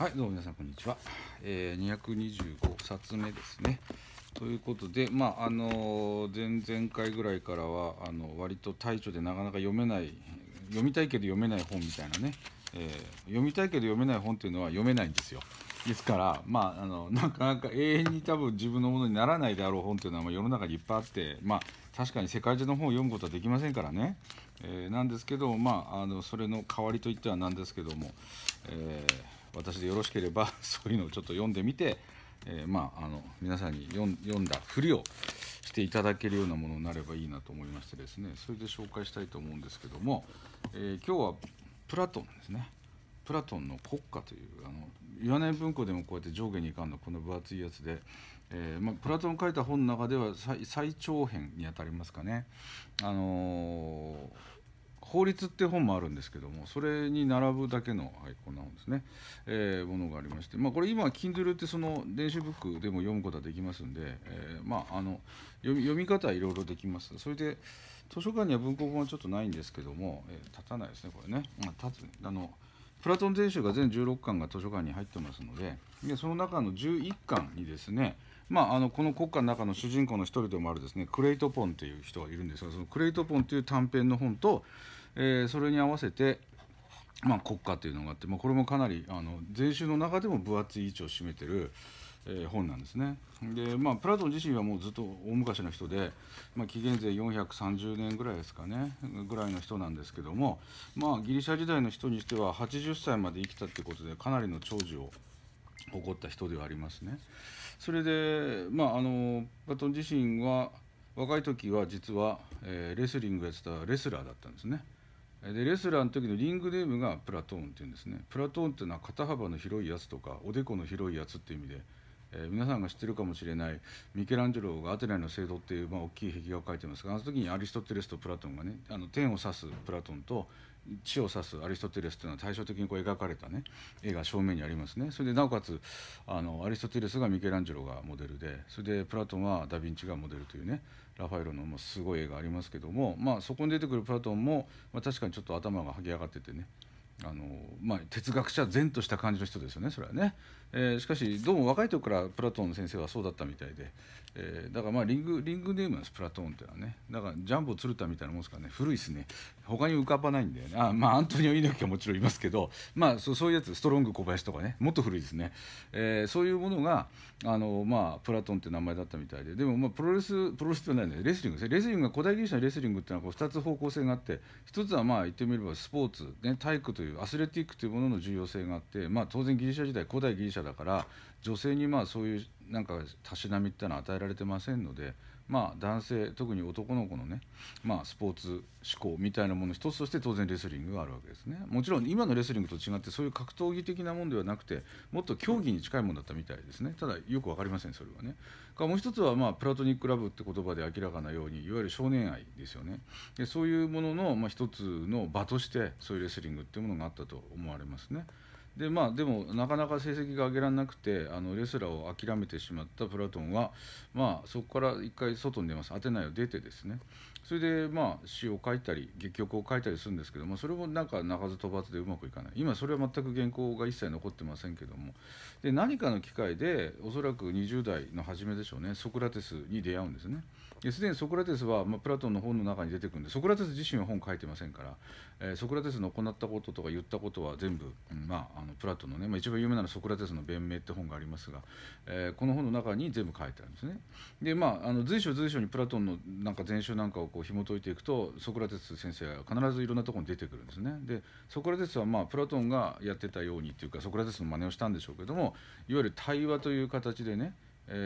はいどうも皆さんこんにちは、えー、225冊目ですねということでまああのー、前々回ぐらいからはあの割と大著でなかなか読めない読みたいけど読めない本みたいなね、えー、読みたいけど読めない本っていうのは読めないんですよですからまああのなかなか永遠に多分自分のものにならないであろう本っていうのは、まあ、世の中にいっぱいあってまあ確かに世界中の本を読むことはできませんからね、えー、なんですけどまああのそれの代わりといってはなんですけども、えー私でよろしければ そういうのをちょっと読んでみて、えー、まあ、あの皆さんに読んだふりをしていただけるようなものになればいいなと思いましてですねそれで紹介したいと思うんですけども、えー、今日はプラトンですねプラトンの国家というあの言わない文庫でもこうやって上下にいかんのこの分厚いやつで、えー、まあ、プラトン書いた本の中では最長編にあたりますかね。あのー法律って本もあるんですけどもそれに並ぶだけの、はい、こんな本ですね、えー、ものがありまして、まあ、これ今 Kindle ってその電子ブックでも読むことはできますんで、えー、まああの読み読み方はいろいろできますそれで図書館には文庫本はちょっとないんですけども、えー、立たないですねこれね、まあ、立つあのプラトン全集が全16巻が図書館に入ってますのででその中の11巻にですねまあ、あのこの国家の中の主人公の一人でもあるですねクレイトポンという人がいるんですがそのクレイトポンという短編の本とえー、それに合わせて、まあ、国家というのがあって、まあ、これもかなりあの禅宗の中でも分厚い位置を占めてる、えー、本なんですね。でまあプラトン自身はもうずっと大昔の人で、まあ、紀元前430年ぐらいですかねぐらいの人なんですけども、まあ、ギリシャ時代の人にしては80歳まで生きたってことでかなりの長寿を誇った人ではありますね。それで、まあ、あのプラトン自身は若い時は実は、えー、レスリングやってたレスラーだったんですね。でレスラーの時のリングネームがプラトーンっていうんですねプラトーンっていうのは肩幅の広いやつとかおでこの広いやつっていう意味で、えー、皆さんが知ってるかもしれないミケランジェロがアテナの聖堂っていう、まあ、大きい壁画を描いてますがあの時にアリストテレスとプラトンがねあの天を指すプラトンと地を指すアリストテレスというのは対照的にこう描かれたね絵が正面にありますねそれでなおかつあのアリストテレスがミケランジェロがモデルでそれでプラトンはダ・ヴィンチがモデルというねラファエロのもうすごい絵がありますけども、まあ、そこに出てくるプラトンも、まあ、確かにちょっと頭がはげ上がっててねあのまあ、哲学者善とした感じの人ですよねそれはね、えー、しかしどうも若い時からプラトン先生はそうだったみたいで、えー、だからまあリングリングネームなんですプラトーンっていうのはねだからジャンボ鶴田みたいなもんですからね古いですね他に浮かばないんで、ね、あまあアントニオ猪木はもちろんいますけどまあそそういうやつストロング小林とかねもっと古いですね、えー、そういうものがあのまあプラトーンって名前だったみたいででもまあプロレスプロレスってないねレスリングですねレスリングが古代ギリシャのレスリングっていうのはこう2つ方向性があって1つはまあ言ってみればスポーツ、ね、体育というアスレティックというものの重要性があってまあ当然ギリシャ時代古代ギリシャだから女性にまあそういうなんかたしなみってのは与えられてませんので、まあ、男性特に男の子のね、まあ、スポーツ志向みたいなもの一つとして当然レスリングがあるわけですねもちろん今のレスリングと違ってそういう格闘技的なもんではなくてもっと競技に近いものだったみたいですねただよく分かりませんそれはねかもう一つは、まあ、プラトニックラブって言葉で明らかなようにいわゆる少年愛ですよねでそういうものの、まあ、一つの場としてそういうレスリングっていうものがあったと思われますね。でまあ、でもなかなか成績が上げられなくてあのレスラーを諦めてしまったプラトンは、まあ、そこから一回外に出ますアテナイを出てですねそれで、まあ、詩を書いたり劇曲を書いたりするんですけどもそれもなんか鳴かず飛ばずでうまくいかない今それは全く原稿が一切残ってませんけどもで何かの機会でおそらく20代の初めでしょうねソクラテスに出会うんですね。すでにソクラテスは、まあ、プラトンの本の中に出てくるんでソクラテス自身は本書いてませんから、えー、ソクラテスの行ったこととか言ったことは全部、うん、まあ、あのプラトンのね、まあ、一番有名なのはソクラテスの弁明って本がありますが、えー、この本の中に全部書いてあるんですね。でまああの随所随所にプラトンのなんか全集なんかをこう紐解いていくとソクラテス先生は必ずいろんなところに出てくるんですね。でソクラテスは、まあ、プラトンがやってたようにっていうかソクラテスの真似をしたんでしょうけどもいわゆる対話という形でねえ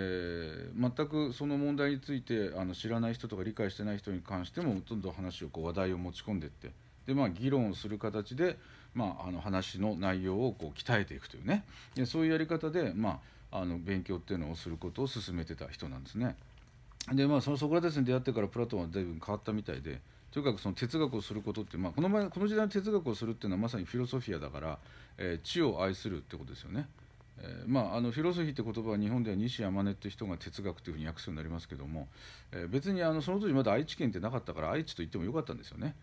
ー、全くその問題についてあの知らない人とか理解してない人に関してもどんどん話をこう話題を持ち込んでいってで、まあ、議論をする形で、まあ、あの話の内容をこう鍛えていくというねでそういうやり方で、まあ、あの勉強っていうのをすることを進めてた人なんですね。でまあそのソクラテスに出会ってからプラトンはだいぶ変わったみたいでとにかくその哲学をすることって、まあ、この前この時代の哲学をするっていうのはまさにフィロソフィアだから、えー、知を愛するってことですよね。えー、まあ、あのフィロソフィーって言葉は日本では西山根って人が哲学というふうに訳すようになりますけども、えー、別にあのその当時まだ愛知県ってなかったから愛知と言ってもよかったんですよね。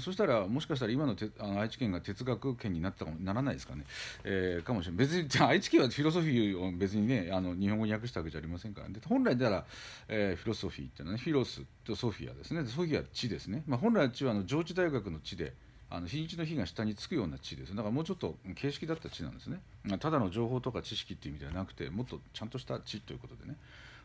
そしたらもしかしたら今のてあの愛知県が哲学県になったかもならないですかね、えー、かもしれない別にじゃ愛知県はフィロソフィーを別にねあの日本語に訳したわけじゃありませんからで本来なら、えー、フィロソフィーっていうのは、ね、フィロスとソフィアですねソフィア地ですね、まあ、本来は地はあの上智大学の地であの日にちの日が下につくような地ですだからもうちょっと形式だった地なんですね。ただの情報とか知識っていう意味ではなくてもっとちゃんとした知ということでね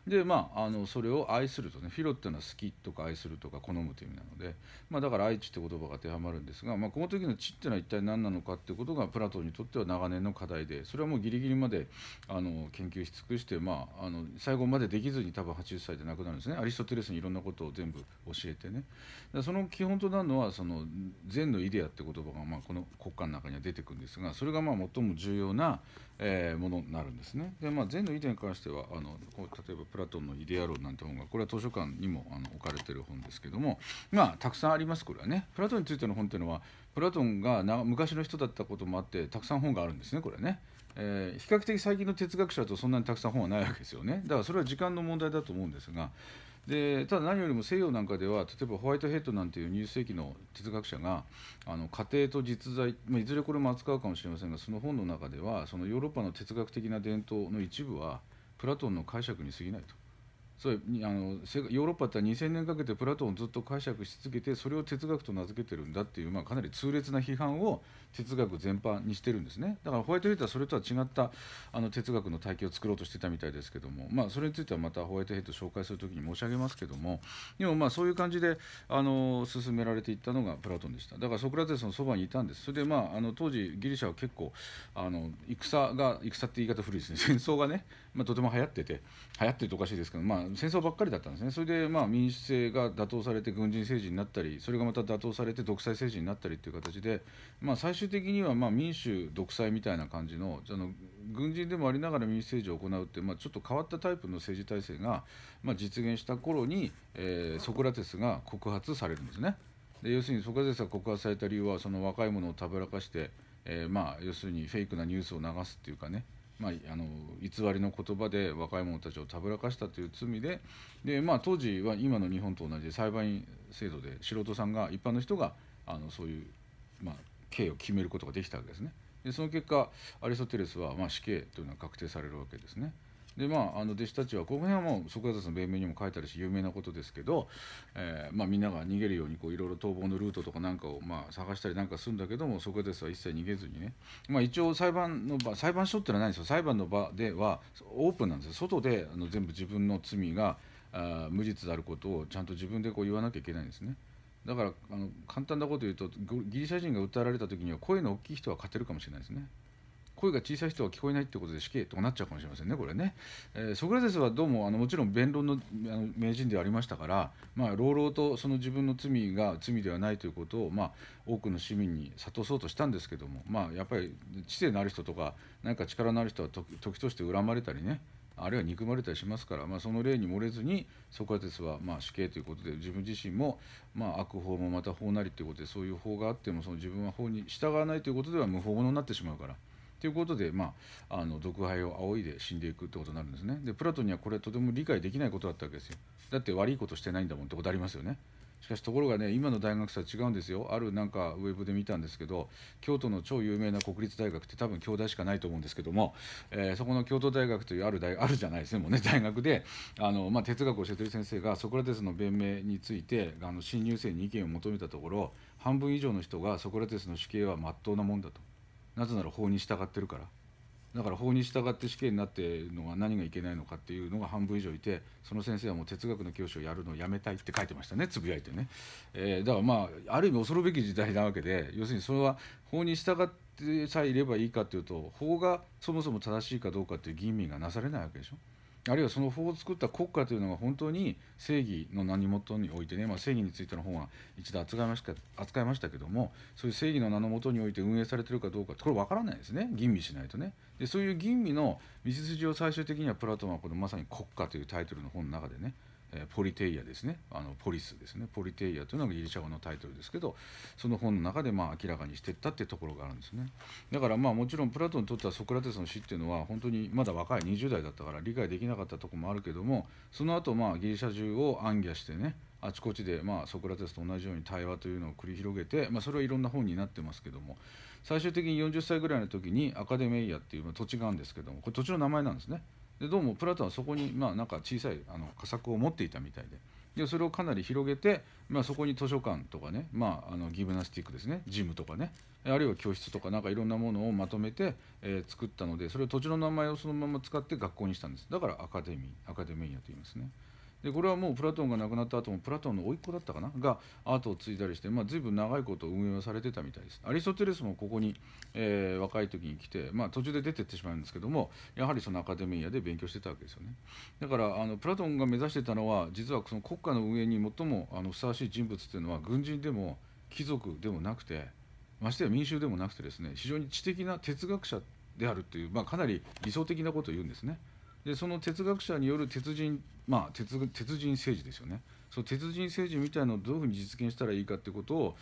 でまあ、あのそれを愛するとねフィロっていうのは好きとか愛するとか好むという意味なので、まあ、だから愛知って言葉が当てはまるんですが、まあ、この時の知っていうのは一体何なのかってことがプラトンにとっては長年の課題でそれはもうギリギリまであの研究し尽くして、まあ、あの最後までできずに多分80歳で亡くなるんですねアリストテレスにいろんなことを全部教えてねその基本となるのはその善のイデアって言葉が、まあ、この国家の中には出てくるんですがそれがまあ最も重要なえー、ものになるんですね。でまあ、善のイデに関してはあのこう例えば「プラトンのイデア論」なんて本がこれは図書館にもあの置かれてる本ですけどもまあたくさんありますこれはね。プラトンについての本っていうのはプラトンが昔の人だったこともあってたくさん本があるんですねこれね。えー、比較的最近の哲学者だとそんなにたくさん本はないわけですよね。だからそれは時間の問題だと思うんですが。でただ何よりも西洋なんかでは例えばホワイトヘッドなんていう20世紀の哲学者があの家庭と実在、まあ、いずれこれも扱うかもしれませんがその本の中ではそのヨーロッパの哲学的な伝統の一部はプラトンの解釈に過ぎないと。それあのヨーロッパって2000年かけてプラトンをずっと解釈し続けてそれを哲学と名付けてるんだっていう、まあ、かなり痛烈な批判を哲学全般にしてるんですねだからホワイトヘッドはそれとは違ったあの哲学の体系を作ろうとしてたみたいですけども、まあ、それについてはまたホワイトヘッド紹介する時に申し上げますけどもでもまあそういう感じであの進められていったのがプラトンでしただからソクラテスのそばにいたんですそれで、まあ、あの当時ギリシャは結構あの戦が戦って言い方古いですね 戦争がね、まあ、とても流行ってて流行ってるとおかしいですけど、まあ、戦争ばっかりだったんですねそれで、まあ、民主制が打倒されて軍人政治になったりそれがまた打倒されて独裁政治になったりっていう形で、まあ、最初終的にはま民主独裁みたいな感じのあの軍人でもありながら民主政治を行うって、まあ、ちょっと変わったタイプの政治体制が、まあ、実現した頃に、えー、ソクラテスが告発されるんですね。で要するにソクラテスが告発された理由はその若い者をたぶらかして、えー、まあ、要するにフェイクなニュースを流すっていうかねまあ、あの偽りの言葉で若い者たちをたぶらかしたという罪でで、まあ、当時は今の日本と同じで裁判員制度で素人さんが一般の人があのそういう、まあ、刑を決めることができたわけですね。でその結果アリストテレスは、まあ、死刑というのは確定されるわけですね。でまあ、あの弟子たちはこの辺はもうソクラテスの弁明にも書いてあるし有名なことですけど、えーまあ、みんなが逃げるようにいろいろ逃亡のルートとかなんかを、まあ、探したりなんかするんだけどもソクラテスは一切逃げずにね、まあ、一応裁判の場裁判所っていうのはないんですよ裁判の場ではオープンなんですよ外であの全部自分の罪があ無実であることをちゃんと自分でこう言わなきゃいけないんですね。だからあの簡単なこと言うとギリシャ人が訴えられた時には声の大きい人は勝てるかもしれないですね。声が小さい人は聞こえないってことで死刑とかなっちゃうかもしれませんね、これね。えー、ソクラテスはどうもあのもちろん弁論のあの名人ではありましたから、まあ、朗々とその自分の罪が罪ではないということを、まあ、多くの市民に諭そうとしたんですけども、まあ、やっぱり知性のある人とか、何か力のある人は時として恨まれたりね、あるいは憎まれたりしますから、まあ、その例に漏れずにソカラテスはまあ死刑ということで自分自身もまあ悪法もまた法なりということでそういう法があってもその自分は法に従わないということでは無法者になってしまうから。ということで、まあ、あの毒敗を仰いで死んでいくってことになるんですね。でプラトンにはこれはとても理解できないことだったわけですよ。だって悪いことしてないんだもんってことありますよね。しかしところがね今の大学生は違うんですよあるなんかウェブで見たんですけど京都の超有名な国立大学って多分京大しかないと思うんですけども、えー、そこの京都大学というある大あるじゃないですねもうね大学であの、まあ、哲学を教えてる先生がソクラテスの弁明についてあの新入生に意見を求めたところ半分以上の人がソクラテスの主刑は真っ当なもんだとなぜなら法に従ってるから。だから法に従って死刑になっているのは何がいけないのかっていうのが半分以上いてその先生はもう哲学の教師をやるのをやめたいって書いてましたねつぶやいてね、えー、だからまあある意味恐るべき時代なわけで要するにそれは法に従ってさえいればいいかっていうと法がそもそも正しいかどうかっていう吟味がなされないわけでしょ。あるいはその法を作った国家というのが本当に正義の名にもとにおいてね、まあ、正義についての本は一度扱いました扱いましたけどもそういう正義の名のもとにおいて運営されてるかどうかこれ分からないですね吟味しないとねでそういう吟味の道筋を最終的にはプラトンはこのまさに国家というタイトルの本の中でねえポリテイアですねあのポリスですねポリテイアというのがギリシャ語のタイトルですけどその本の中でまあ明らかにしていったってところがあるんですねだからまあもちろんプラトンにとってはソクラテスの死っていうのは本当にまだ若い20代だったから理解できなかったとこもあるけどもその後まあギリシャ中を暗夜してねあちこちでまあソクラテスと同じように対話というのを繰り広げて、まあ、それはいろんな本になってますけども最終的に40歳ぐらいの時にアカデメイアっていう、ま土地があるんですけどもこれ土地の名前なんですねでどうもプラトンはそこにまあなんか小さいあの佳作を持っていたみたいで。でそれをかなり広げて、まあ、そこに図書館とかね、まあ、あのギブナスティックですねジムとかねあるいは教室とかなんかいろんなものをまとめて、えー、作ったのでそれを土地の名前をそのまま使って学校にしたんですだからアカデミーアカデミーヤと言いますね。でこれはもうプラトンが亡くなった後もプラトンの甥っ子だったかなが後を継いだりして、まあ、随分長いこと運営をされてたみたいですアリストテレスもここに、えー、若い時に来て、まあ、途中で出てってしまうんですけどもやはりそのアカデミアで勉強してたわけですよねだからあのプラトンが目指してたのは実はその国家の運営に最もあのふさわしい人物っていうのは軍人でも貴族でもなくてましてや民衆でもなくてですね非常に知的な哲学者であるという、まあ、かなり理想的なことを言うんですね。でその哲学者による鉄人まあ鉄鉄人政治ですよねその鉄人政治みたいなのをどういうふうに実現したらいいかってことを、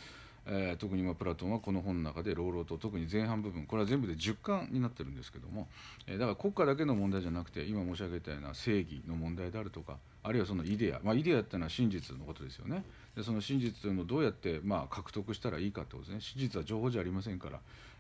えー、特に今プラトンはこの本の中で朗々と特に前半部分これは全部で10巻になってるんですけども、えー、だから国家だけの問題じゃなくて今申し上げたような正義の問題であるとかあるいはそのイデア、まあ、イデアっていうのは真実のことですよねでその真実というのをどうやって、まあ、獲得したらいいかってことですね真実は情報じゃありませんから、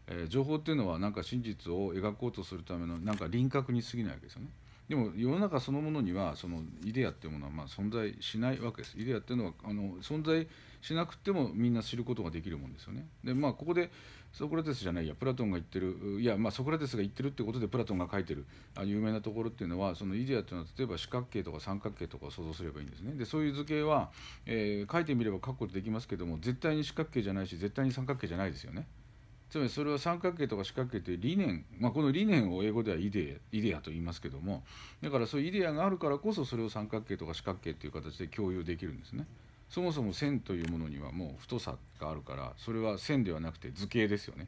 えー、情報っていうのはなんか真実を描こうとするためのなんか輪郭に過ぎないわけですよね。でも世の中そのものにはそのイデアっていうものはま存在しないわけです。イデアっていうのはあの存在しなくてもみんな知ることができるもんですよね。でまあここでソクラテスじゃないやプラトンが言ってるいやまあソクラテスが言ってるってことでプラトンが書いてるあ有名なところっていうのはそのイデアっていうのは例えば四角形とか三角形とかを想像すればいいんですね。でそういう図形は、えー、書いてみれば書くことできますけども絶対に四角形じゃないし絶対に三角形じゃないですよね。つまりそれは三角形とか四角形という理念、まあ、この理念を英語ではイデイデアと言いますけどもだからそういうイデアがあるからこそそれを三角形とか四角形という形で共有できるんですね。そもそも線というものにはもう太さがあるからそれは線ではなくて図形ですよね。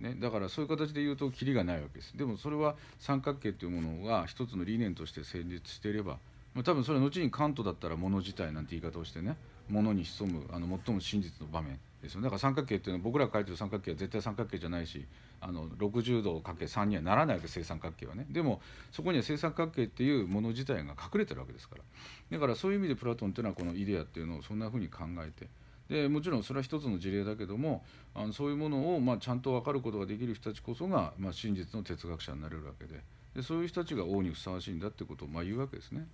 ね、だからそういう形で言うとキリがないわけですでもそれは三角形というものが一つの理念として成立していれば、まあ、多分それは後にカントだったら物自体なんて言い方をしてね物に潜むあの最も真実の場面ですよだから三角形っていうのは僕らが書いてる三角形は絶対三角形じゃないしあの60度かけ3にはならないわけ正三角形はねでもそこには正三角形っていうもの自体が隠れてるわけですからだからそういう意味でプラトンっていうのはこのイデアっていうのをそんなふうに考えて。でもちろんそれは一つの事例だけどもあのそういうものをまあちゃんと分かることができる人たちこそが、まあ、真実の哲学者になれるわけででそういう人たちが王にふさわしいんだってことをまあ言うわけですね。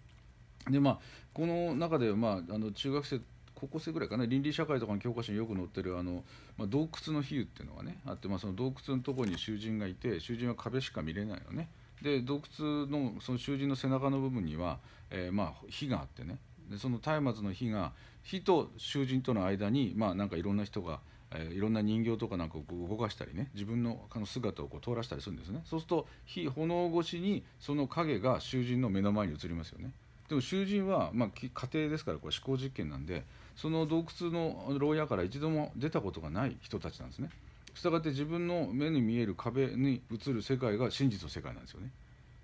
でまあこの中で、まあ、あの中学生高校生ぐらいかな倫理社会とかの教科書によく載ってるあの、まあ、洞窟の比喩っていうのがねあって、まあ、その洞窟のとこに囚人がいて囚人は壁しか見れないのねで洞窟のその囚人の背中の部分には、えー、まあ火があってねでその松明の火が火と囚人との間にまあなんかいろんな人が、えー、いろんな人形とかなんかを動かしたりね自分の姿をこう通らしたりするんですねそうすると火炎越しにその影が囚人の目の前に映りますよねでも囚人は、まあ、家庭ですからこれ思考実験なんでその洞窟の牢屋から一度も出たことがない人たちなんですね。したがって自分の目に見える壁に映る世界が真実の世界なんですよね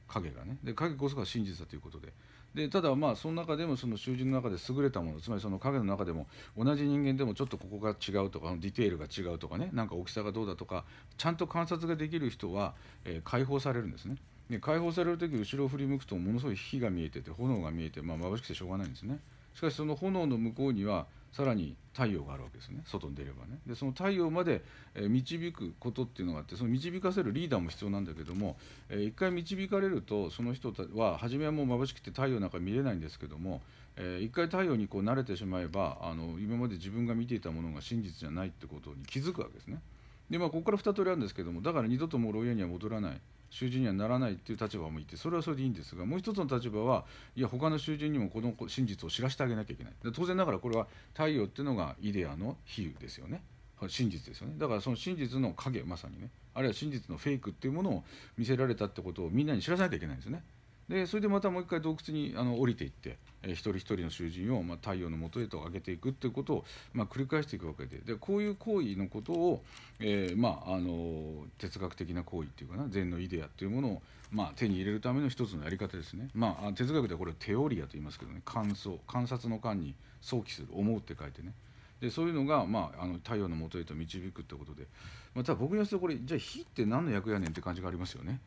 影がねで影こそが真実だということででただまあその中でもその囚人の中で優れたものつまりその影の中でも同じ人間でもちょっとここが違うとかディテールが違うとかねなんか大きさがどうだとかちゃんと観察ができる人は、えー、解放されるんですね。ね、解放される時後ろを振り向くとものすごい火が見えてて炎が見えて、まあ、眩しくてしょうがないんですねしかしその炎の向こうにはさらに太陽があるわけですね外に出ればねでその太陽まで導くことっていうのがあってその導かせるリーダーも必要なんだけども、えー、一回導かれるとその人は初めはもう眩しくて太陽なんか見れないんですけども、えー、一回太陽にこう慣れてしまえばあの今まで自分が見ていたものが真実じゃないってことに気づくわけですねでまあここから2通りあるんですけどもだから二度ともう牢屋には戻らない囚人にはならないっていう立場もいてそれはそれでいいんですがもう一つの立場はいや他の囚人にもこの真実を知らせてあげなきゃいけない当然ながらこれは太陽っていうのがイデアの比喩ですよね真実ですよねだからその真実の影まさにねあるいは真実のフェイクっていうものを見せられたってことをみんなに知らせなきゃいけないんですよねでそれでまたもう一回洞窟にあの降りていって、えー、一人一人の囚人を、まあ、太陽のもとへと上げていくっていうことを、まあ、繰り返していくわけででこういう行為のことを、えー、まあ、あの哲学的な行為っていうかな禅のイデアっていうものを、まあ、手に入れるための一つのやり方ですね、まあ、哲学ではこれをテオリアと言いますけどね観想観察の間に想起する思うって書いてねでそういうのが、まあ、あの太陽のもとへと導くってことで、まあ、ただ僕にしてこれじゃあ火って何の役やねんって感じがありますよね。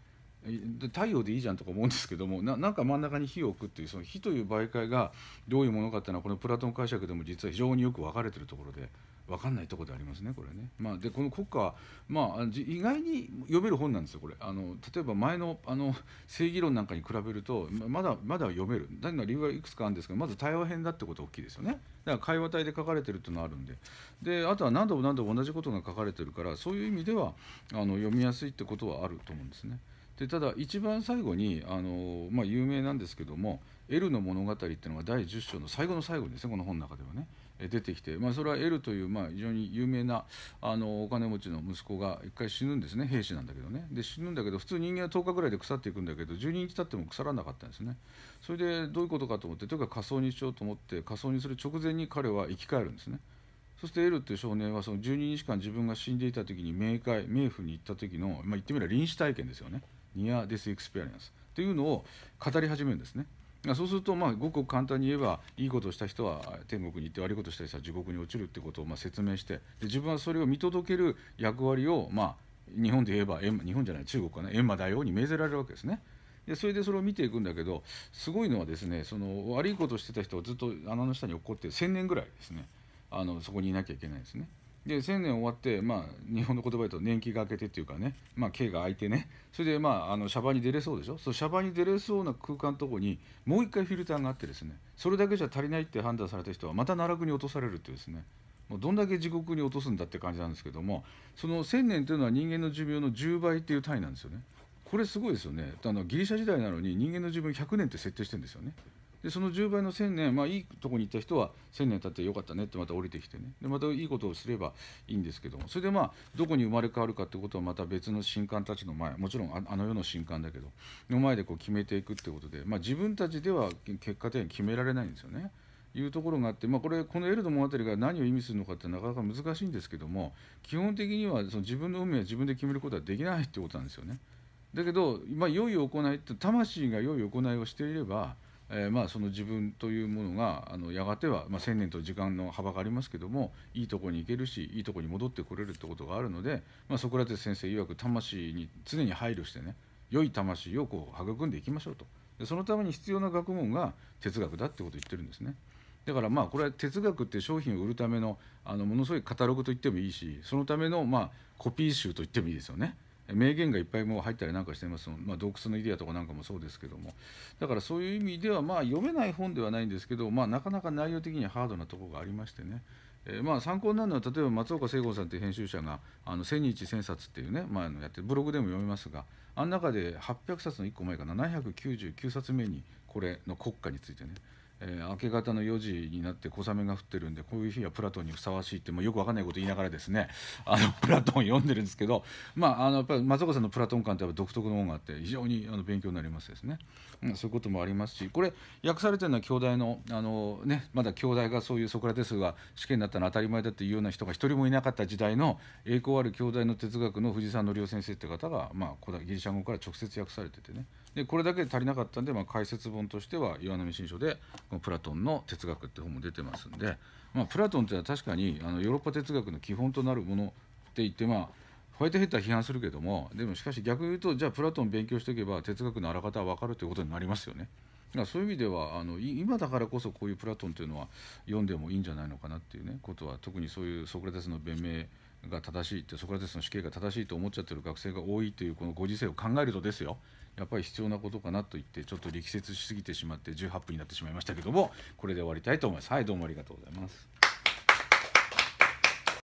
太陽でいいじゃんとか思うんですけどもなんか真ん中に火を置くっていうその火という媒介がどういうものかっていうのはこのプラトン解釈でも実は非常によく分かれてるところで分かんないとこでありますねこれね。まあ、でこの国家は、まあ、意外に読める本なんですよこれあの例えば前のあの正義論なんかに比べるとまだまだ読める何け理由はいくつかあるんですけどまず対話編だってこと大きいですよねだから会話体で書かれてるっていうのはあるんでであとは何度も何度も同じことが書かれてるからそういう意味ではあの読みやすいってことはあると思うんですね。でただ一番最後にあの、まあ、有名なんですけども「L の物語」っていうのが第10章の最後の最後にですねこの本の中ではね出てきて、まあ、それは L という、まあ、非常に有名なあのお金持ちの息子が一回死ぬんですね兵士なんだけどねで死ぬんだけど普通人間は10日ぐらいで腐っていくんだけど12日経っても腐らなかったんですねそれでどういうことかと思ってというか仮想にしようと思って仮想にする直前に彼は生き返るんですね。そしてエルという少年はその12日間自分が死んでいた時に冥界冥府に行った時の、まあ、言ってみれば臨死体験ですよね。ニア・デス・エクスペリエンスというのを語り始めるんですね。そうするとまあごく簡単に言えばいいことをした人は天国に行って悪いことをした人は地獄に落ちるってことをまあ説明してで自分はそれを見届ける役割をまあ日本で言えば日本じゃない中国かな閻魔大王に命ぜられるわけですね。でそれでそれを見ていくんだけどすごいのはですねその悪いことをしてた人はずっと穴の下に落っこって1,000年ぐらいですねあのそこにいなきゃいけないんですね。で1000年終わって、まあ、日本の言葉で言うと年季が明けてっていうかね、まあ、刑が開いてねそれで、まあ、あのシャバに出れそうでしょそのシャバに出れそうな空間のとこにもう一回フィルターがあってですねそれだけじゃ足りないって判断された人はまた奈落に落とされるっていうですねもうどんだけ地獄に落とすんだって感じなんですけどもその1000年というのは人間の寿命の10倍っていう単位なんですよね。これすごいですよねあのギリシャ時代なのに人間の寿命100年って設定してるんですよね。でその10倍の1000年、まあ、いいとこに行った人は1000年経ってよかったねってまた降りてきてねでまたいいことをすればいいんですけどもそれでまあどこに生まれ変わるかってことはまた別の神官たちの前もちろんあの世の神官だけどの前でこう決めていくってことで、まあ、自分たちでは結果的に決められないんですよね。いうところがあって、まあ、これこのエルドモ辺りが何を意味するのかってなかなか難しいんですけども基本的にはその自分の運命は自分で決めることはできないってことなんですよね。だけど、まあ、良い行いって魂が良い行いをしていればえー、まあその自分というものがあのやがては、まあ、1,000年と時間の幅がありますけどもいいとこに行けるしいいとこに戻ってこれるってことがあるので、まあ、ソクラテス先生曰く魂に常に配慮してね良い魂をこう育んでいきましょうとでそのために必要な学問が哲学だってことを言ってるんですね。だからまあこれは哲学って商品を売るためのあのものすごいカタログと言ってもいいしそのためのまあコピー集と言ってもいいですよね。名言がいっぱいもう入ったりなんかしてますまあ、洞窟のイデアとかなんかもそうですけどもだからそういう意味ではまあ読めない本ではないんですけど、まあ、なかなか内容的にはハードなところがありましてね。えー、まあ参考になるのは例えば松岡聖剛さんという編集者が「あの千日千冊」っていうね、まあ、のやってブログでも読みますがあの中で800冊の1個前かな799冊目にこれの国家についてねえー、明け方の4時になって小雨が降ってるんでこういう日はプラトンにふさわしいってもうよくわかんないこと言いながらですねあのプラトン読んでるんですけど、まあ、あのやっぱり松岡さんのプラトン感って独特のものがあって非常にあの勉強になりますですね、うん、そういうこともありますしこれ訳されてるのは兄弟のあの、ね、まだ兄弟がそういうソクラテスが試験になったのは当たり前だっていうような人が一人もいなかった時代の栄光ある兄弟の哲学の藤沢紀夫先生って方が、まあ、ギリシャ語から直接訳されててね。でこれだけで足りなかったんで、まあ、解説本としては岩波新書でこのプラトンの哲学って本も出てますんで、まあ、プラトンっていうのは確かにあのヨーロッパ哲学の基本となるものって言ってまあホワイトヘッダー批判するけどもでもしかし逆に言うとじゃあプラトン勉強しておけば哲学のあらかたは分かるということになりますよね。だからそういう意味ではあの今だからこそこういうプラトンというのは読んでもいいんじゃないのかなっていうねことは特にそういうソクラテスの弁明が正しいってソクラテスの死刑が正しいと思っちゃってる学生が多いというこのご時世を考えるとですよやっぱり必要なことかなと言ってちょっと力説しすぎてしまって18分になってしまいましたけどもこれで終わりたいと思います。はいどうもありがとうございます